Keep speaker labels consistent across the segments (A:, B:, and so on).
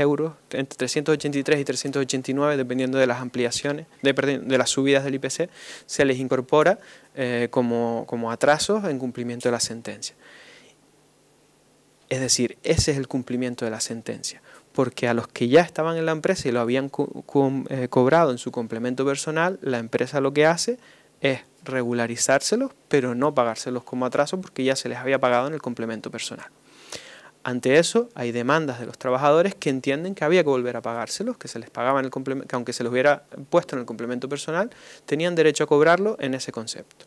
A: euros, entre 383 y 389, dependiendo de las ampliaciones, de, las subidas del IPC, se les incorpora eh, como, atrasos en cumplimiento de la sentencia. Es decir, ese es el cumplimiento de la sentencia, porque a los que ya estaban en la empresa y lo habían eh, cobrado en su complemento personal, la empresa lo que hace es regularizárselos, pero no pagárselos como atrasos porque ya se les había pagado en el complemento personal. Ante eso hay demandas de los trabajadores que entienden que había que volver a pagárselos, que se les el complemento, aunque se los hubiera puesto en el complemento personal, tenían derecho a cobrarlo en ese concepto.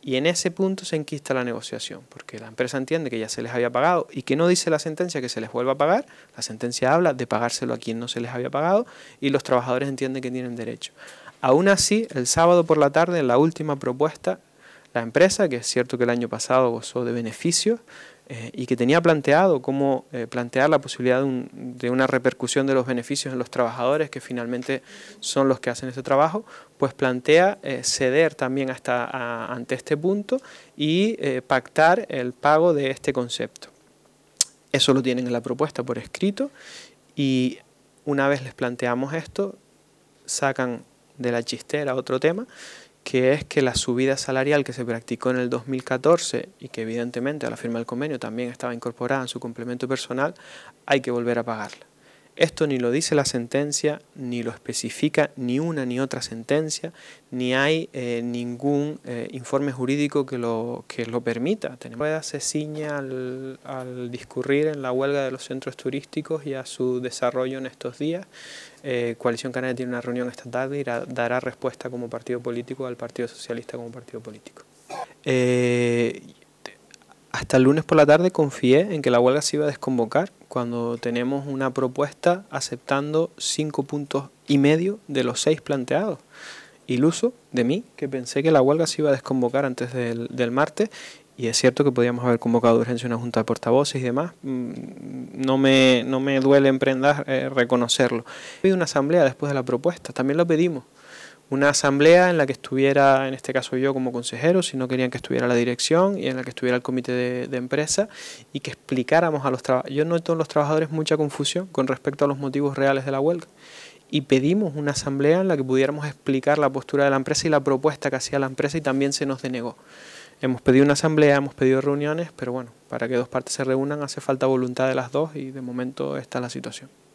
A: Y en ese punto se enquista la negociación, porque la empresa entiende que ya se les había pagado y que no dice la sentencia que se les vuelva a pagar, la sentencia habla de pagárselo a quien no se les había pagado y los trabajadores entienden que tienen derecho. Aún así, el sábado por la tarde, en la última propuesta, la empresa, que es cierto que el año pasado gozó de beneficios, eh, y que tenía planteado cómo eh, plantear la posibilidad de, una repercusión de los beneficios en los trabajadores, que finalmente son los que hacen ese trabajo, pues plantea eh, ceder también hasta ante este punto y pactar el pago de este concepto. Eso lo tienen en la propuesta por escrito y una vez les planteamos esto, sacan de la chistera otro tema que es que la subida salarial que se practicó en el 2014 y que evidentemente a la firma del convenio también estaba incorporada en su complemento personal, hay que volver a pagarla. Esto ni lo dice la sentencia, ni lo especifica ni una ni otra sentencia, ni hay eh, ningún eh, informe jurídico que lo, que lo permita. Tenemos se ciña al, discurrir en la huelga de los centros turísticos y a su desarrollo en estos días. Eh, Coalición Canaria tiene una reunión esta tarde y dará respuesta como partido político al Partido Socialista como partido político. Hasta el lunes por la tarde confié en que la huelga se iba a desconvocar cuando tenemos una propuesta aceptando cinco puntos y medio de los seis planteados. Iluso de mí que pensé que la huelga se iba a desconvocar antes del, del martes y es cierto que podíamos haber convocado de urgencia una junta de portavoces y demás. Mm, no me, no me duele emprender eh, reconocerlo. Hay una asamblea después de la propuesta, también lo pedimos una asamblea en la que estuviera, en este caso yo como consejero, si no querían que estuviera la dirección y en la que estuviera el comité de, empresa y que explicáramos a los trabajadores. Yo noto en los trabajadores mucha confusión con respecto a los motivos reales de la huelga y pedimos una asamblea en la que pudiéramos explicar la postura de la empresa y la propuesta que hacía la empresa y también se nos denegó. Hemos pedido una asamblea, hemos pedido reuniones, pero bueno, para que dos partes se reúnan hace falta voluntad de las dos y de momento está la situación.